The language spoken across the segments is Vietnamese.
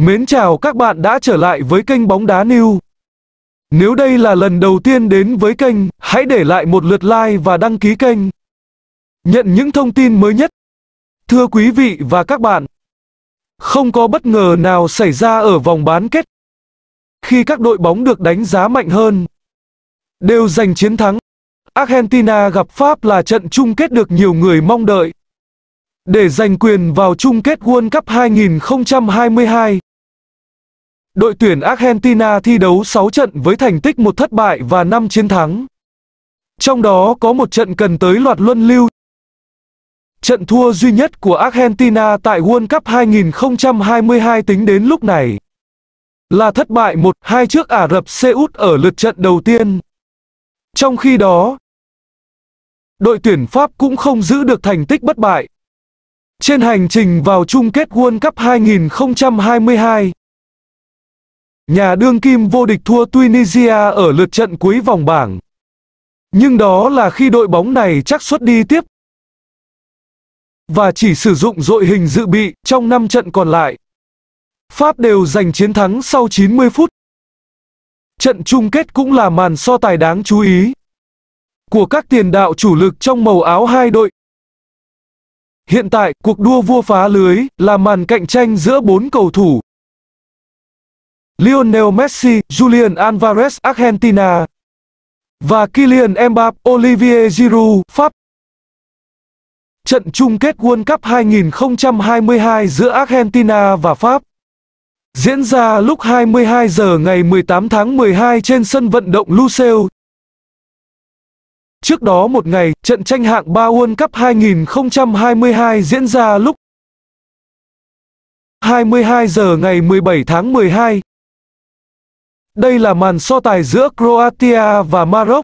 Mến chào các bạn đã trở lại với kênh bóng đá New. Nếu đây là lần đầu tiên đến với kênh, hãy để lại một lượt like và đăng ký kênh. Nhận những thông tin mới nhất. Thưa quý vị và các bạn, không có bất ngờ nào xảy ra ở vòng bán kết. Khi các đội bóng được đánh giá mạnh hơn, đều giành chiến thắng. Argentina gặp Pháp là trận chung kết được nhiều người mong đợi. Để giành quyền vào chung kết World Cup 2022, Đội tuyển Argentina thi đấu 6 trận với thành tích một thất bại và 5 chiến thắng. Trong đó có một trận cần tới loạt luân lưu. Trận thua duy nhất của Argentina tại World Cup 2022 tính đến lúc này là thất bại 1-2 trước Ả Rập Xê Út ở lượt trận đầu tiên. Trong khi đó, đội tuyển Pháp cũng không giữ được thành tích bất bại. Trên hành trình vào chung kết World Cup 2022, Nhà đương kim vô địch thua Tunisia ở lượt trận cuối vòng bảng. Nhưng đó là khi đội bóng này chắc suất đi tiếp và chỉ sử dụng dội hình dự bị trong 5 trận còn lại. Pháp đều giành chiến thắng sau 90 phút. Trận chung kết cũng là màn so tài đáng chú ý của các tiền đạo chủ lực trong màu áo hai đội. Hiện tại, cuộc đua vua phá lưới là màn cạnh tranh giữa bốn cầu thủ Lionel Messi, Julian Alvarez, Argentina và Kylian Mbappé, Olivier Giroud, Pháp. Trận chung kết World Cup 2022 giữa Argentina và Pháp diễn ra lúc 22 giờ ngày 18 tháng 12 trên sân vận động Lusail. Trước đó một ngày, trận tranh hạng 3 World Cup 2022 diễn ra lúc 22 giờ ngày 17 tháng 12 đây là màn so tài giữa Croatia và Maroc.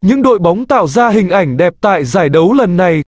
Những đội bóng tạo ra hình ảnh đẹp tại giải đấu lần này